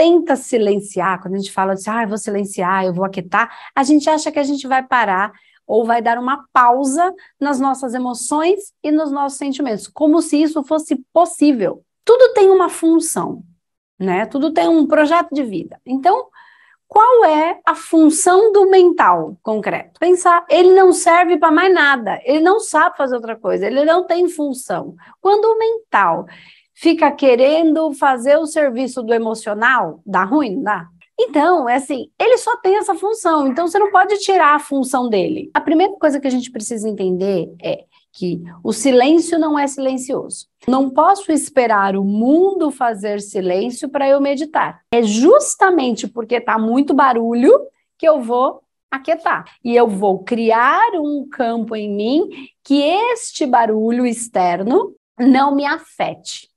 tenta silenciar, quando a gente fala assim, ah, eu vou silenciar, eu vou aquietar, a gente acha que a gente vai parar ou vai dar uma pausa nas nossas emoções e nos nossos sentimentos, como se isso fosse possível. Tudo tem uma função, né? Tudo tem um projeto de vida. Então, qual é a função do mental concreto? Pensar, ele não serve para mais nada, ele não sabe fazer outra coisa, ele não tem função. Quando o mental fica querendo fazer o serviço do emocional, dá ruim, não dá? Então, é assim, ele só tem essa função, então você não pode tirar a função dele. A primeira coisa que a gente precisa entender é que o silêncio não é silencioso. Não posso esperar o mundo fazer silêncio para eu meditar. É justamente porque está muito barulho que eu vou aquietar. E eu vou criar um campo em mim que este barulho externo não me afete.